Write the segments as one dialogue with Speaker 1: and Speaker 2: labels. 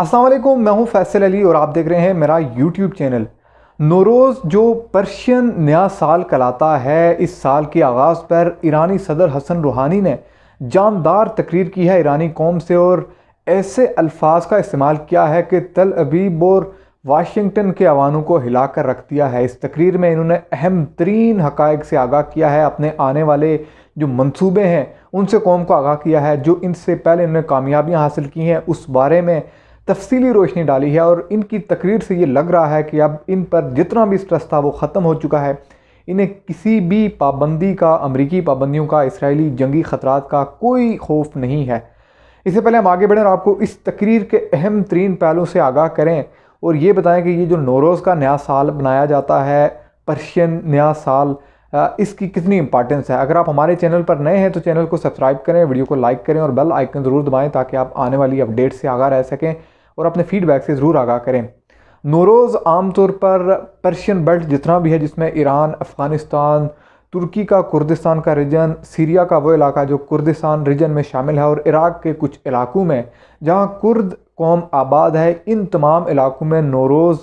Speaker 1: असलम मैं हूं फैसल अली और आप देख रहे हैं मेरा यूट्यूब चैनल नोरोज़ जो पर्शियन नया साल कहलाता है इस साल के आगाज़ पर ईरानी सदर हसन रूहानी ने जानदार तकरीर की है ईरानी कौम से और ऐसे अल्फाज का इस्तेमाल किया है कि तल अबीब और वाशिंगटन के अवानों को हिला कर रख दिया है इस तकरीर में इन्होंने अहम तरीन हकायक से आगाह किया है अपने आने वाले जो मनसूबे हैं उनसे कौम को आगाह किया है जो इनसे पहले इन्होंने कामयाबियाँ हासिल की हैं उस बारे में तफसीली रोशनी डाली है और इनकी तकरीर से ये लग रहा है कि अब इन पर जितना भी स्ट्रेस था वो ख़त्म हो चुका है इन्हें किसी भी पाबंदी का अमरीकी पाबंदियों का इसराइली जंगी ख़तरा का कोई खौफ नहीं है इससे पहले हम आगे बढ़ें और आपको इस तकरीर के अहम तरीन पहलू से आगाह करें और ये बताएं कि ये जो नोरोज़ का नया साल बनाया जाता है पर्शियन नया साल इसकी कितनी इंपॉर्टेंस है अगर आप हमारे चैनल पर नए हैं तो चैनल को सब्सक्राइब करें वीडियो को लाइक करें और बेल आइकन ज़रूर दबाएं ताकि आप आने वाली अपडेट से आगा रह सकें और अपने फीडबैक से ज़रूर आगाह करें नोरोज़ आमतौर पर पर्शियन बेल्ट जितना भी है जिसमें ईरान अफ़गानिस्तान तुर्की का कुर्दिस्तान का रीजन सीरिया का वो इलाका जो कुर्दिस्तान रीजन में शामिल है और इराक़ के कुछ इलाकों में जहाँ कुर्द कौम आबाद है इन तमाम इलाकों में नोरोज़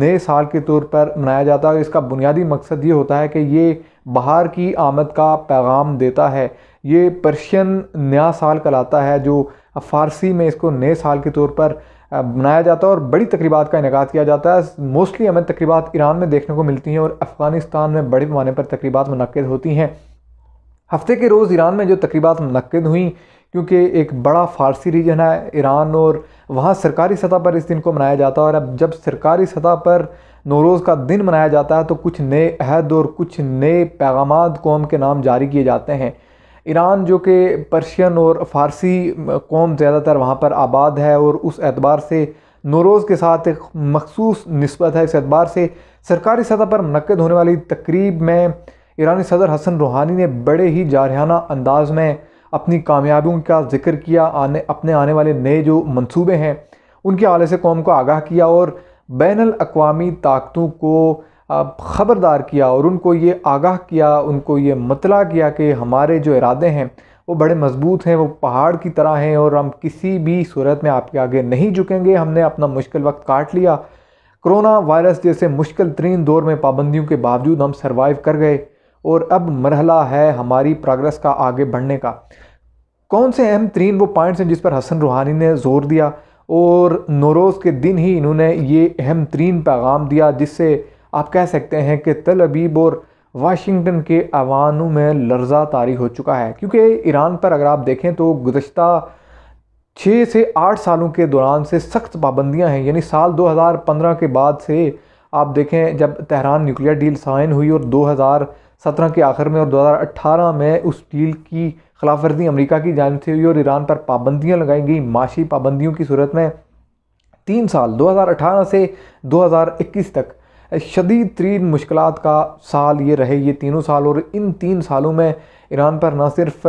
Speaker 1: नए साल के तौर पर मनाया जाता है और इसका बुनियादी मकसद ये होता है कि ये बाहर की आमद का पैगाम देता है ये पर्शियन नया साल कहलाता है जो फारसी में इसको नए साल के तौर पर मनाया जाता है और बड़ी तकरीबा का इनका किया जाता है मोस्टली हमें तकरीबा ईरान में देखने को मिलती हैं और अफ़गानिस्तान में बड़े पैमाने पर तकरीबा मनद होती हैं हफ्ते के रोज़ ईरान में जो तकरीबा मनक़द हुई क्योंकि एक बड़ा फ़ारसी रीजन है ईरान और वहाँ सरकारी सतह पर इस दिन को मनाया जाता है और अब जब सरकारी सतह पर नौरोज़ का दिन मनाया जाता है तो कुछ नए अहद और कुछ नए पैगाम कौम के नाम जारी किए जाते हैं ईरान जो कि पर्शियन और फ़ारसी कौम ज़्यादातर वहाँ पर आबाद है और उस एतबार से नोरोज़ के साथ एक मखसूस नस्बत है इस एतबार से सरकारी सतह पर मनद होने वाली तकरीब में ईरानी सदर हसन रूहानी ने बड़े ही जारहाना अंदाज में अपनी कामयाबियों का जिक्र किया आने अपने आने वाले नए जो मंसूबे हैं उनके हवाले से कौम को आगाह किया और बैन अवी ताकतों को ख़बरदार किया और उनको ये आगाह किया उनको ये मतला किया कि हमारे जो इरादे हैं वो बड़े मजबूत हैं वो पहाड़ की तरह हैं और हम किसी भी सूरत में आपके आगे नहीं झुकेंगे हमने अपना मुश्किल वक्त काट लिया कोरोना वायरस जैसे मुश्किल तरीन दौर में पाबंदियों के बावजूद हम सर्वाइव कर गए और अब मरहला है हमारी प्रोग्रेस का आगे बढ़ने का कौन से अहम तरीन वो पॉइंट्स हैं जिस पर हसन रूहानी ने ज़ोर दिया और नौरोज़ के दिन ही इन्होंने ये अहम तरीन पैगाम दिया जिससे आप कह सकते हैं कि तल अबीब और वाशिंगटन के अवानों में लर्जा तारी हो चुका है क्योंकि ईरान पर अगर आप देखें तो गुज्त छः से आठ सालों के दौरान से सख्त पाबंदियां हैं यानी साल 2015 के बाद से आप देखें जब तहरान न्यूक्लियर डील साइन हुई और 2017 के आखिर में और 2018 में उस डील की खिलाफ वर्जी अमरीका की जानब से हुई और ईरान पर पाबंदियाँ लगाई गई माशी पाबंदियों की सूरत में तीन साल 2018 से 2021 तक शदीद तरीन मुश्किल का साल ये रहे ये तीनों साल और इन तीन सालों में ईरान पर ना सिर्फ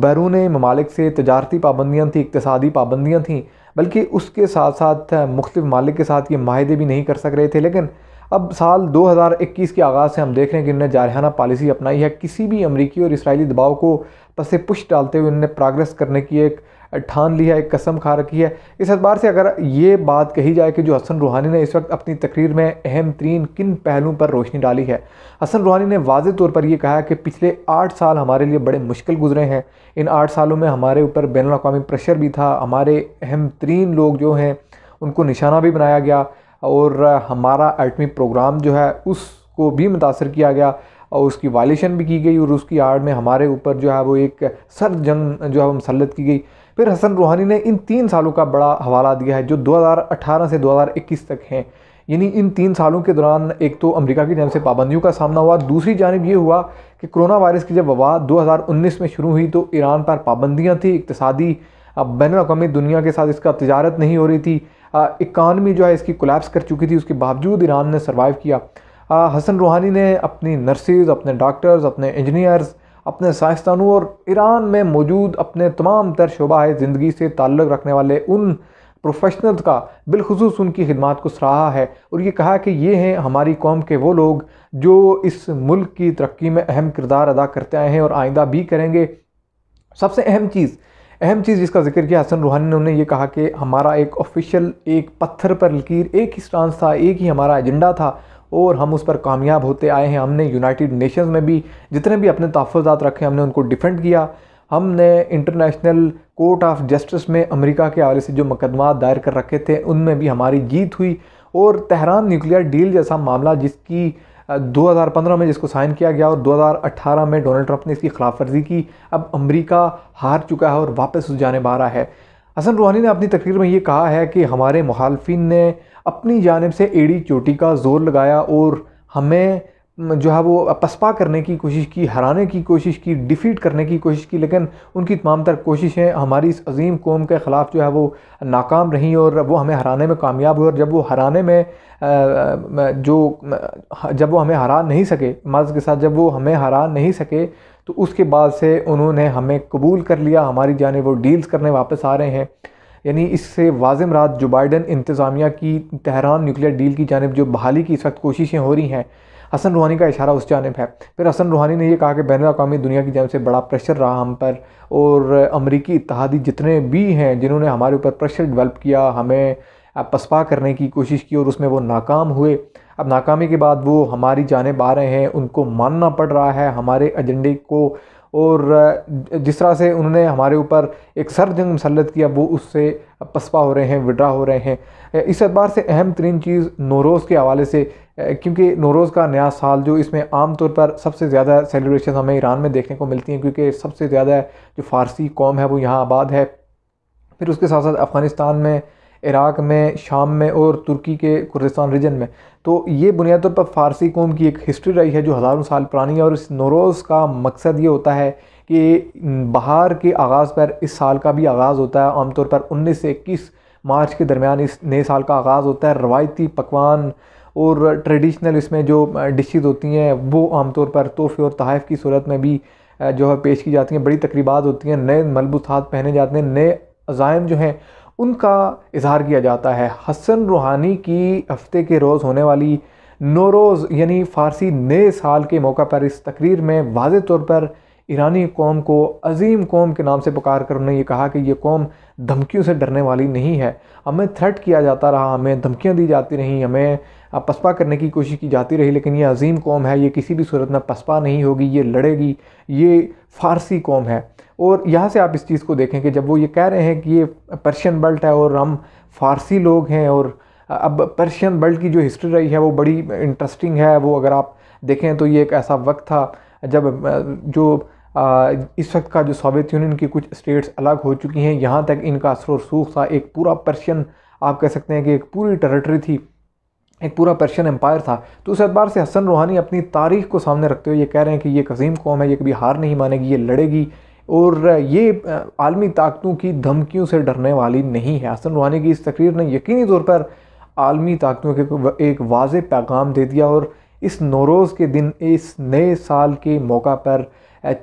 Speaker 1: बैरून ममालिक से तजारती पाबंदियाँ थी इकतसदी पाबंदियाँ थीं बल्कि उसके साथ साथ मुख्तु ममालिक के साथ ये माहे भी नहीं कर सक रहे थे लेकिन अब साल 2021 के आगाज़ से हम देख रहे हैं कि इन्होंने जारहाना पॉलिसी अपनाई है किसी भी अमरीकी और इसराइली दबाव को पसे पुश डालते हुए इन्होंने प्रोग्रेस करने की एक ठान ली है एक कसम खा रखी है इस अखबार से अगर ये बात कही जाए कि जो हसन रूहानी ने इस वक्त अपनी तकरीर में अहम तरीन किन पहलुओं पर रोशनी डाली है हसन रूहानी ने वाज तौर पर यह कहा कि पिछले आठ साल हमारे लिए बड़े मुश्किल गुजरे हैं इन आठ सालों में हमारे ऊपर बैन अवी प्रेशर भी था हमारे अहम तरीन लोग जो हैं उनको निशाना भी बनाया गया और हमारा एटमी प्रोग्राम जो है उसको भी मुतासर किया गया और उसकी वायलेशन भी की गई और उसकी आड़ में हमारे ऊपर जो है वो एक सर जंग जो है वो मुसलत की गई फिर हसन रूहानी ने इन तीन सालों का बड़ा हवाला दिया है जो 2018 से 2021 तक हैं यानी इन तीन सालों के दौरान एक तो अमेरिका की जानब से पाबंदियों का सामना हुआ दूसरी जानब ये हुआ कि कोरोना वायरस की जब वबा 2019 में शुरू हुई तो ईरान पर पाबंदियाँ थी इकतसादी अब बैन अवी दुनिया के साथ इसका तजारत नहीं हो रही थी इकानमी जो है इसकी कोलेप्स कर चुकी थी उसके बावजूद ईरान ने सर्वाइव किया आ, हसन रूहानी ने अपनी नर्सिस अपने डॉक्टर्स अपने इंजीनियर्स अपने साइंसदानों और ईरान में मौजूद अपने तमाम तर शुबा ज़िंदगी से ताल्लुक़ रखने वाले उन प्रोफेशनल का बिलखसूस उनकी खिदमत को सराहा है और ये कहा कि ये हैं हमारी कौम के वो लोग जो इस मुल्क की तरक्की में अहम किरदार अदा करते आए हैं और आइंदा भी करेंगे सबसे अहम चीज़ अहम चीज़ जिसका जिक्र किया हसन रूहानी ने उन्होंने ये कहा कि हमारा एक ऑफिशियल एक पत्थर पर लकीर एक ही स्टांस था एक ही हमारा एजेंडा था और हम उस पर कामयाब होते आए हैं हमने यूनाइटेड नेशंस में भी जितने भी अपने तहफ़ात रखे हमने उनको डिफेंड किया हमने इंटरनेशनल कोर्ट ऑफ जस्टिस में अमेरिका के हवाले से जो मुकदमा दायर कर रखे थे उनमें भी हमारी जीत हुई और तहरान न्यूक्लियर डील जैसा मामला जिसकी 2015 में जिसको साइन किया गया और 2018 में डोनाल्ड ट्रंप ने इसकी खिलाफ वर्जी की अब अमेरिका हार चुका है और वापस उस जाने बारा है हसन रूहानी ने अपनी तकरीर में ये कहा है कि हमारे मुखालफी ने अपनी जानब से एड़ी चोटी का ज़ोर लगाया और हमें जो है वो पसपा करने की कोशिश की हराने की कोशिश की डिफ़ीट करने की कोशिश की लेकिन उनकी तमाम तर कोशिशें हमारी इस अजीम कौम के ख़िलाफ़ जो है वो नाकाम रहीं और वो हमें हराने में कामयाब हुए और जब वो हराने में जो जब वो हमें हरा नहीं सके मर्ज़ के साथ जब वो हमें हरा नहीं सके तो उसके बाद से उन्होंने हमें कबूल कर लिया हमारी जानब वो डील्स करने वापस आ रहे हैं यानी इससे वाजम रात जो बाइडन इंतज़ामिया की तहरान न्यूक्लियर डील की जानब जो बहाली की इस वक्त कोशिशें हो रही हैं हसन रूहानी का इशारा उस जानब है फिर हसन रूहानी ने यह कहा कि बैन अवी दुनिया की जानब से बड़ा प्रेशर रहा हम पर और अमरीकी इतिहादी जितने भी हैं जिन्होंने हमारे ऊपर प्रेशर डेवलप किया हमें पसपा करने की कोशिश की और उसमें वो नाकाम हुए अब नाकामी के बाद वो हमारी जानब आ रहे हैं उनको मानना पड़ रहा है हमारे एजेंडे को और जिस तरह से उन्होंने हमारे ऊपर एक सर जंग मुसलत किया वो उससे पसपा हो रहे हैं विड्रा हो रहे हैं इस अतबार से अहम तरीन चीज़ नौरोज़ के हवाले से क्योंकि नौरोज़ का नया साल जो इसमें आम तौर पर सबसे ज़्यादा सेलिब्रेशन हमें ईरान में देखने को मिलती हैं क्योंकि सबसे ज़्यादा जो फ़ारसी कौम है वो यहाँ आबाद है फिर उसके साथ साथ अफ़गानिस्तान में इराक़ में शाम में और तुर्की के कुर्दिस्तान रीजन में तो ये बुनियाद तौर पर फ़ारसी कौम की एक हिस्ट्री रही है जो हज़ारों साल पुरानी है और इस नौरोज़ का मकसद ये होता है कि बाहर के आगाज़ पर इस साल का भी आगाज़ होता है आमतौर पर उन्नीस से इक्कीस मार्च के दरमियान इस नए साल का आगाज़ होता है रवायती पकवान और ट्रेडिशनल इसमें जो डिशेज़ होती हैं वो आमतौर पर तोहफे और तहफ़ की सूरत में भी जो है पेश की जाती हैं बड़ी तकरीबा होती हैं नए मलबूसात पहने जाते हैं नए अज़ाइम जो हैं उनका इजहार किया जाता है हसन रूहानी की हफ्ते के रोज़ होने वाली नोरोज़ यानी फ़ारसी नए साल के मौका पर इस तकरीर में वाज तौर पर ईरानी कौम को अजीम कौम के नाम से पुकार कर उन्होंने ये कहा कि ये कौम धमकियों से डरने वाली नहीं है हमें थ्रेट किया जाता रहा हमें धमकियाँ दी जाती रहीं हमें पसपा करने की कोशिश की जाती रही लेकिन ये अजीम कौम है ये किसी भी सूरत में पसपा नहीं होगी ये लड़ेगी ये फ़ारसी कौम है और यहाँ से आप इस चीज़ को देखें कि जब वो ये कह रहे हैं कि ये पर्शियन बेल्ट है और हम फ़ारसी लोग हैं और अब पर्शियन बेल्ट की जो हिस्ट्री रही है वो बड़ी इंटरेस्टिंग है वो अगर आप देखें तो ये एक ऐसा वक्त था जब जो इस वक्त का जो सोवियत यूनियन की कुछ स्टेट्स अलग हो चुकी हैं यहाँ तक इनका असर रसूख था एक पूरा पर्शियन आप कह सकते हैं कि एक पूरी टेरिटरी थी एक पूरा पर्शियन एम्पायर था तो उस एतबार से हसन रूहानी अपनी तारीख को सामने रखते हुए ये कह रहे हैं कि ये कसीम कौम है ये कभी हार नहीं मानेगी ये लड़ेगी और ये आलमी ताकतों की धमकियों से डरने वाली नहीं है हसन रूहानी की इस तकरीर ने यकीनी तौर पर आलमी ताकतों के एक वाज पैगाम दे दिया और इस नौरोज़ के दिन इस नए साल के मौका पर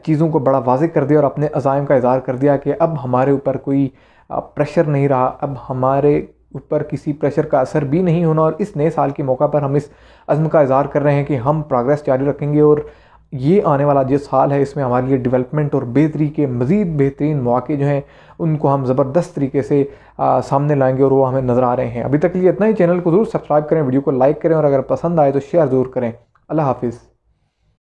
Speaker 1: चीज़ों को बड़ा वाज कर दिया और अपने अजायम का इजहार कर दिया कि अब हमारे ऊपर कोई प्रेशर नहीं रहा अब हमारे ऊपर किसी प्रेशर का असर भी नहीं होना और इस नए साल के मौका पर हम इस अज़म का इजहार कर रहे हैं कि हम प्रोग्रेस जारी रखेंगे और ये आने वाला जो साल है इसमें हमारे लिए डेवलपमेंट और बेहतरी के मज़ीद बेहतरीन मौके जो हैं उनको हम ज़बरदस्त तरीके से आ, सामने लाएंगे और वो हमें नज़र आ रहे हैं अभी तक लिए इतना ही चैनल को ज़रूर सब्सक्राइब करें वीडियो को लाइक करें और अगर पसंद आए तो शेयर ज़रूर करें अल्लाह हाफिज़